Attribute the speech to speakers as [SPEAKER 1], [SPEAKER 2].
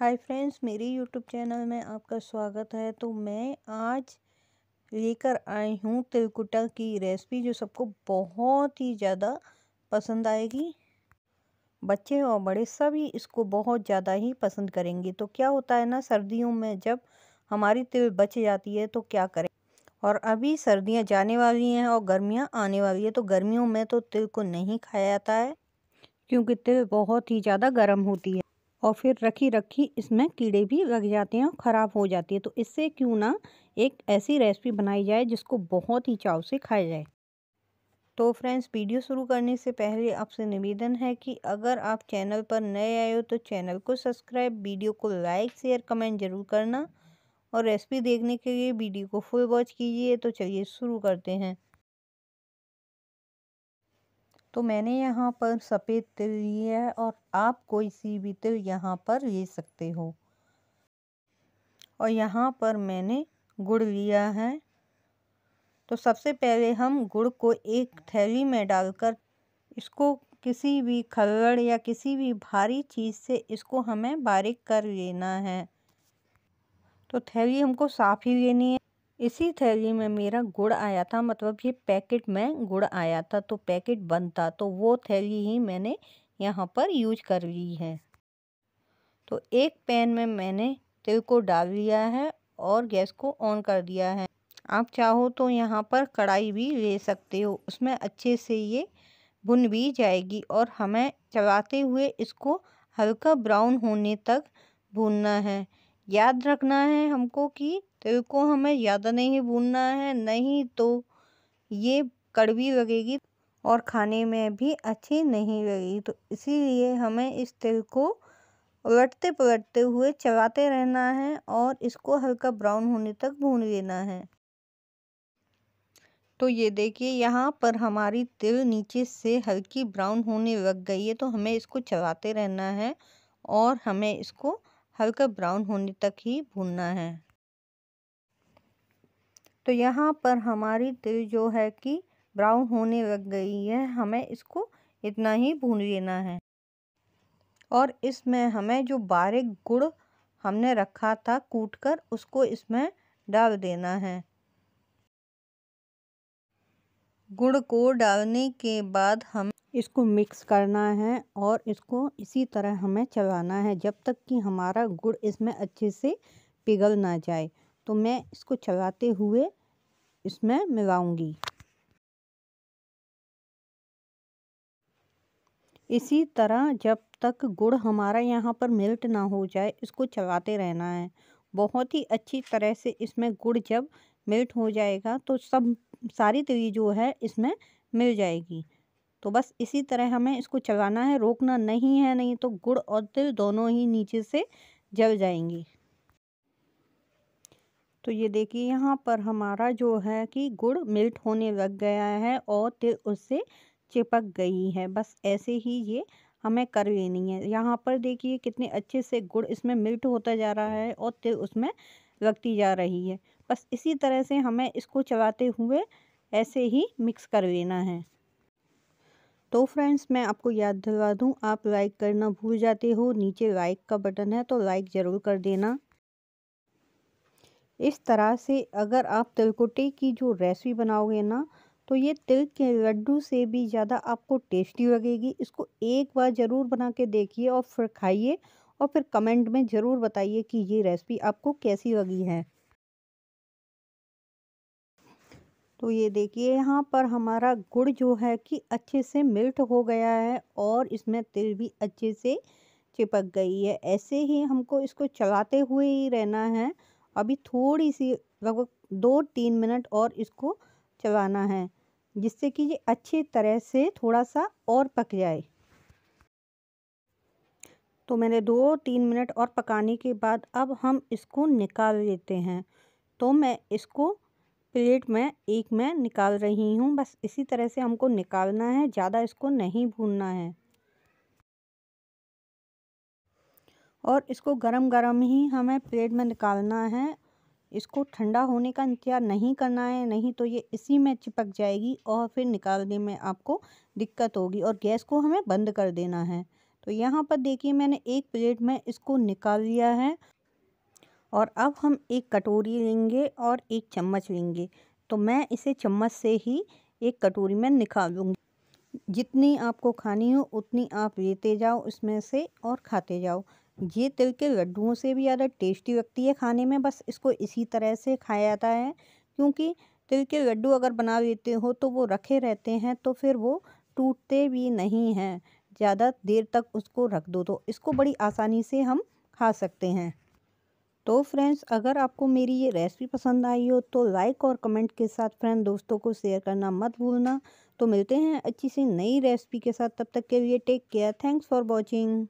[SPEAKER 1] हाय friends मेरी YouTube channel में आपका स्वागत है तो मैं आज लेकर आई हूँ तिलकुटा की रेसिपी जो सबको बहुत ही ज़्यादा पसंद आएगी बच्चे और बड़े सभी इसको बहुत ज़्यादा ही पसंद करेंगे तो क्या होता है ना सर्दियों में जब हमारी तिल बच जाती है तो क्या करें और अभी सर्दियाँ जाने वाली हैं और गर्मियाँ आने वाली है तो गर्मियों में तो तिल को नहीं खाया जाता है क्योंकि तिल बहुत ही ज़्यादा गर्म होती है और फिर रखी रखी इसमें कीड़े भी लग जाते हैं और ख़राब हो जाती है तो इससे क्यों ना एक ऐसी रेसिपी बनाई जाए जिसको बहुत ही चाव से खाया जाए तो फ्रेंड्स वीडियो शुरू करने से पहले आपसे निवेदन है कि अगर आप चैनल पर नए आए हो तो चैनल को सब्सक्राइब वीडियो को लाइक शेयर कमेंट ज़रूर करना और रेसिपी देखने के लिए वीडियो को फुल वॉच कीजिए तो चलिए शुरू करते हैं तो मैंने यहाँ पर सफ़ेद तिल ली है और आप कोई सी भी तिल यहाँ पर ले सकते हो और यहाँ पर मैंने गुड़ लिया है तो सबसे पहले हम गुड़ को एक थैली में डालकर इसको किसी भी खलड़ या किसी भी भारी चीज़ से इसको हमें बारीक कर लेना है तो थैली हमको साफ़ ही लेनी है इसी थैली में मेरा गुड़ आया था मतलब ये पैकेट में गुड़ आया था तो पैकेट बंद था तो वो थैली ही मैंने यहाँ पर यूज कर ली है तो एक पैन में मैंने तिल को डाल लिया है और गैस को ऑन कर दिया है आप चाहो तो यहाँ पर कढ़ाई भी ले सकते हो उसमें अच्छे से ये भुन भी जाएगी और हमें चलाते हुए इसको हल्का ब्राउन होने तक भूनना है याद रखना है हमको कि तिल को हमें ज़्यादा नहीं भूनना है नहीं तो ये कड़वी लगेगी और खाने में भी अच्छी नहीं लगेगी तो इसीलिए हमें इस तिल को उलटते पलटते हुए चलाते रहना है और इसको हल्का ब्राउन होने तक भून लेना है तो ये देखिए यहाँ पर हमारी तिल नीचे से हल्की ब्राउन होने लग गई है तो हमें इसको चलाते रहना है और हमें इसको हल्का ब्राउन होने तक ही भूनना है तो यहाँ पर हमारी तिल तो जो है कि ब्राउन होने लग गई है हमें इसको इतना ही भून लेना है और इसमें हमें जो बारीक गुड़ हमने रखा था कूट कर उसको इसमें डाल देना है गुड़ को डालने के बाद हम इसको मिक्स करना है और इसको इसी तरह हमें चलाना है जब तक कि हमारा गुड़ इसमें अच्छे से पिघल ना जाए तो मैं इसको चलाते हुए इसमें मिलाऊंगी इसी तरह जब तक गुड़ हमारा यहाँ पर मेल्ट ना हो जाए इसको चलाते रहना है बहुत ही अच्छी तरह से इसमें गुड़ जब मेल्ट हो जाएगा तो सब सारी तवी जो है इसमें मिल जाएगी तो बस इसी तरह हमें इसको चलाना है रोकना नहीं है नहीं तो गुड़ और तिल दोनों ही नीचे से जल जाएंगी तो ये देखिए यहाँ पर हमारा जो है कि गुड़ मिल्ट होने लग गया है और तिल उससे चिपक गई है बस ऐसे ही ये हमें कर लेनी है यहाँ पर देखिए कितने अच्छे से गुड़ इसमें मिल्ट होता जा रहा है और तिल उसमें लगती जा रही है बस इसी तरह से हमें इसको चलाते हुए ऐसे ही मिक्स कर लेना है तो फ्रेंड्स मैं आपको याद दिलवा दूँ आप लाइक करना भूल जाते हो नीचे लाइक का बटन है तो लाइक ज़रूर कर देना इस तरह से अगर आप तिलकुटे की जो रेसिपी बनाओगे ना तो ये तिल के लड्डू से भी ज़्यादा आपको टेस्टी लगेगी इसको एक बार ज़रूर बना के देखिए और फिर खाइए और फिर कमेंट में ज़रूर बताइए कि ये रेसिपी आपको कैसी लगी है तो ये देखिए यहाँ पर हमारा गुड़ जो है कि अच्छे से मिल्ट हो गया है और इसमें तिल भी अच्छे से चिपक गई है ऐसे ही हमको इसको चलाते हुए ही रहना है अभी थोड़ी सी लगभग दो तीन मिनट और इसको चलाना है जिससे कि ये अच्छी तरह से थोड़ा सा और पक जाए तो मैंने दो तीन मिनट और पकाने के बाद अब हम इसको निकाल लेते हैं तो मैं इसको प्लेट में एक मैं निकाल रही हूँ बस इसी तरह से हमको निकालना है ज़्यादा इसको नहीं भूनना है और इसको गरम गरम ही हमें प्लेट में निकालना है इसको ठंडा होने का इंतज़ार नहीं करना है नहीं तो ये इसी में चिपक जाएगी और फिर निकालने में आपको दिक्कत होगी और गैस को हमें बंद कर देना है तो यहाँ पर देखिए मैंने एक प्लेट में इसको निकाल लिया है और अब हम एक कटोरी लेंगे और एक चम्मच लेंगे तो मैं इसे चम्मच से ही एक कटोरी में निकाल लूँगी जितनी आपको खानी हो उतनी आप लेते जाओ इसमें से और खाते जाओ ये तिल के लड्डुओं से भी ज़्यादा टेस्टी लगती है खाने में बस इसको इसी तरह से खाया जाता है क्योंकि तिल के लड्डू अगर बना लेते हो तो वो रखे रहते हैं तो फिर वो टूटते भी नहीं हैं ज़्यादा देर तक उसको रख दो तो इसको बड़ी आसानी से हम खा सकते हैं तो फ्रेंड्स अगर आपको मेरी ये रेसिपी पसंद आई हो तो लाइक और कमेंट के साथ फ्रेंड दोस्तों को शेयर करना मत भूलना तो मिलते हैं अच्छी सी नई रेसिपी के साथ तब तक के लिए take care thanks for watching